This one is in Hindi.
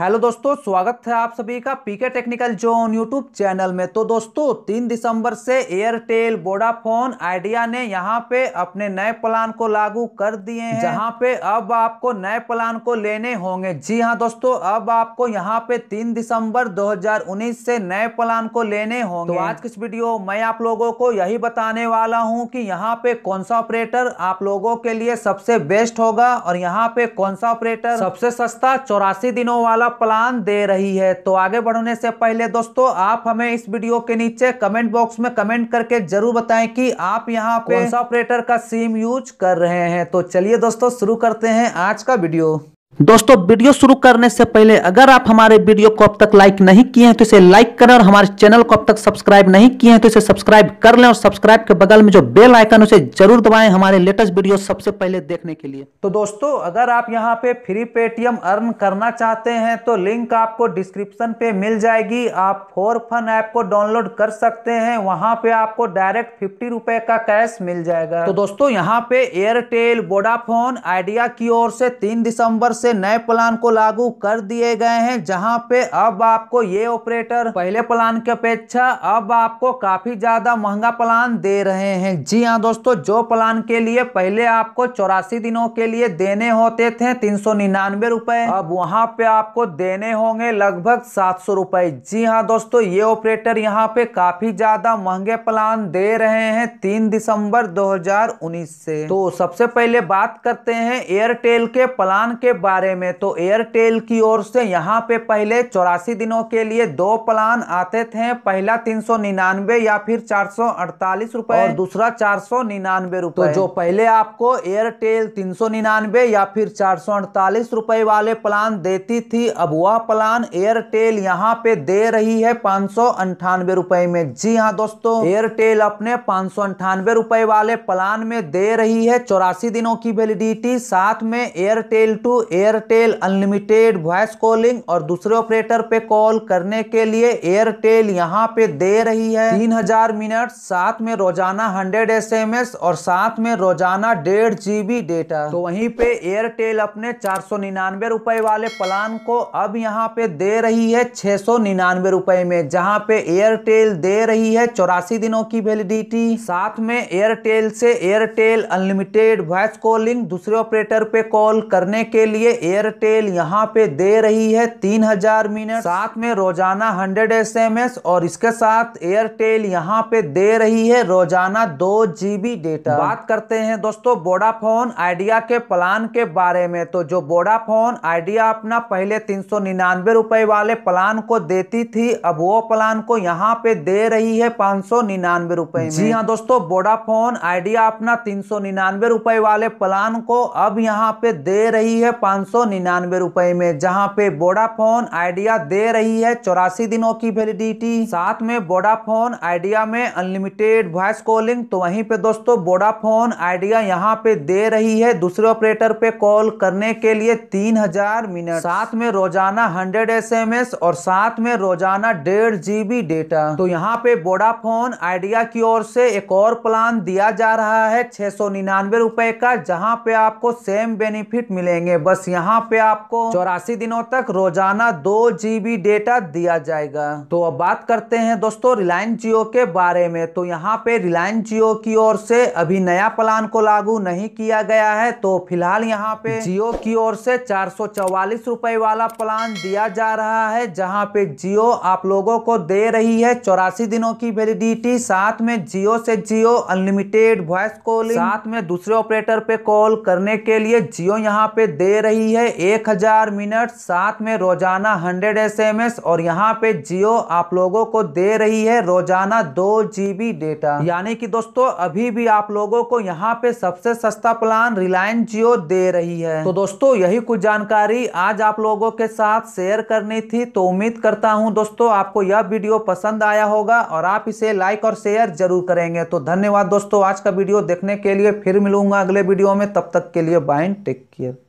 हेलो दोस्तों स्वागत है आप सभी का PK technical zone YouTube channel में तो दोस्तों तीन दिसंबर से एयरटेल वोडाफोन आइडिया ने यहां पे अपने नए प्लान को लागू कर दिए हैं जहां पे अब आपको नए प्लान को लेने होंगे जी हां दोस्तों अब आपको यहां पे तीन दिसंबर 2019 से नए प्लान को लेने होंगे तो आज किस वीडियो मैं आप लोगों को यही बताने वाला हूँ की यहाँ पे कौन सा ऑपरेटर आप लोगों के लिए सबसे बेस्ट होगा और यहाँ पे कौन सा ऑपरेटर सबसे सस्ता चौरासी दिनों वाला का प्लान दे रही है तो आगे बढ़ने से पहले दोस्तों आप हमें इस वीडियो के नीचे कमेंट बॉक्स में कमेंट करके जरूर बताएं कि आप यहाँ पे ऑपरेटर का सिम यूज कर रहे हैं तो चलिए दोस्तों शुरू करते हैं आज का वीडियो दोस्तों वीडियो शुरू करने से पहले अगर आप हमारे वीडियो को अब तक लाइक नहीं किए हैं तो इसे लाइक करें और हमारे चैनल को अब तक सब्सक्राइब नहीं किए हैं तो इसे सब्सक्राइब कर लें और सब्सक्राइब के बगल में जो बेल आइकन उसे जरूर दबाएं हमारे लेटेस्ट वीडियो सबसे पहले देखने के लिए तो दोस्तों अगर आप यहाँ पे फ्री पेटीएम अर्न करना चाहते हैं तो लिंक आपको डिस्क्रिप्शन पे मिल जाएगी आप फोर फन ऐप को डाउनलोड कर सकते हैं वहां पे आपको डायरेक्ट फिफ्टी रुपए का कैश मिल जाएगा तो दोस्तों यहाँ पे एयरटेल वोडाफोन आइडिया की ओर से तीन दिसंबर से से नए प्लान को लागू कर दिए गए हैं जहां पे अब आपको ये ऑपरेटर पहले प्लान की अपेक्षा अब आपको काफी ज्यादा महंगा प्लान दे रहे हैं जी हाँ दोस्तों जो प्लान के लिए पहले आपको चौरासी दिनों के लिए देने होते थे तीन सौ निन्यानवे अब वहाँ पे आपको देने होंगे लगभग सात सौ रुपए जी हाँ दोस्तों ये ऑपरेटर यहाँ पे काफी ज्यादा महंगे प्लान दे रहे हैं तीन दिसंबर 2019 से तो सबसे पहले बात करते हैं एयरटेल के प्लान के बारे बारे में तो एयरटेल की ओर से यहाँ पे पहले चौरासी दिनों के लिए दो प्लान आते थे पहला तीन सौ निन्यानवे या फिर चार सौ अड़तालीस रुपए और दूसरा चार सौ निन्यानवे तो रुपए तो जो पहले आपको एयरटेल तीन सौ निन्यानवे या फिर चार सौ अड़तालीस रुपए वाले प्लान देती थी अब वह प्लान एयरटेल यहाँ पे दे रही है पाँच सौ अंठानवे रुपए में जी हाँ दोस्तों एयरटेल अपने पाँच सौ अंठानवे रुपए वाले प्लान में दे रही है चौरासी दिनों की वेलिडिटी साथ में Airtel to air Airtel unlimited voice calling और दूसरे ऑपरेटर पे कॉल करने के लिए एयरटेल यहाँ पे दे रही है तीन हजार मिनट साथ में रोजाना हंड्रेड एस और साथ में रोजाना डेढ़ जीबी डेटा तो वहीं पे एयरटेल अपने चार सौ निन्यानवे रुपए वाले प्लान को अब यहाँ पे दे रही है छह सौ निन्यानवे रूपए में जहाँ पे एयरटेल दे रही है चौरासी दिनों की वेलिडिटी साथ में एयरटेल से एयरटेल अनलिमिटेड वॉइस कॉलिंग दूसरे ऑपरेटर पे कॉल करने के लिए एयरटेल यहाँ पे दे रही है तीन हजार मिनट साथ में रोजाना हंड्रेड एस एम एस और इसके साथ एयरटेल यहाँ पे दे रही है रोजाना दो जीबी डेटा बात करते हैं दोस्तों बोडाफोन आइडिया के प्लान के बारे में तो जो बोडाफोन आइडिया अपना पहले तीन सौ निन्यानवे रुपए वाले प्लान को देती थी अब वो प्लान को यहाँ पे दे रही है पाँच सौ निन्यानवे रुपए जी हाँ दोस्तों बोडाफोन आइडिया अपना तीन सौ निन्यानवे रुपए वाले प्लान को अब यहाँ पे दे रही है पाँच पाँच सौ निन्यानवे रुपए में जहां पे वोडाफोन आइडिया दे रही है चौरासी दिनों की वैलिडिटी साथ में वोडाफोन आइडिया में अनलिमिटेड वॉइस कॉलिंग तो वहीं पे दोस्तों वोडाफोन आइडिया यहाँ पे दे रही है दूसरे ऑपरेटर पे कॉल करने के लिए तीन हजार मिनट साथ में रोजाना हंड्रेड एस और साथ में रोजाना डेढ़ जीबी डेटा तो यहाँ पे वोडाफोन आइडिया की ओर से एक और प्लान दिया जा रहा है छह सौ निन्यानवे रुपए का जहाँ पे आपको सेम बेनिफिट मिलेंगे बस यहाँ पे आपको चौरासी दिनों तक रोजाना दो जीबी डेटा दिया जाएगा तो अब बात करते हैं दोस्तों रिलायंस जियो के बारे में तो यहाँ पे रिलायंस जियो की ओर से अभी नया प्लान को लागू नहीं किया गया है तो फिलहाल यहाँ पे जियो की ओर से चार सौ वाला प्लान दिया जा रहा है जहाँ पे जियो आप लोगों को दे रही है चौरासी दिनों की वेलिडिटी साथ में जियो से जियो अनलिमिटेड वॉइस कॉलिंग साथ में दूसरे ऑपरेटर पे कॉल करने के लिए जियो यहाँ पे दे रही रही है 1000 मिनट साथ में रोजाना 100 एसएमएस और यहाँ पे जियो आप लोगों को दे रही है रोजाना दो जीबी डेटा यानी कि दोस्तों अभी भी आप लोगों को यहाँ पे सबसे सस्ता प्लान रिलायंस जियो दे रही है तो दोस्तों यही कुछ जानकारी आज आप लोगों के साथ शेयर करनी थी तो उम्मीद करता हूँ दोस्तों आपको यह वीडियो पसंद आया होगा और आप इसे लाइक और शेयर जरूर करेंगे तो धन्यवाद दोस्तों आज का वीडियो देखने के लिए फिर मिलूंगा अगले वीडियो में तब तक के लिए बाय टेक केयर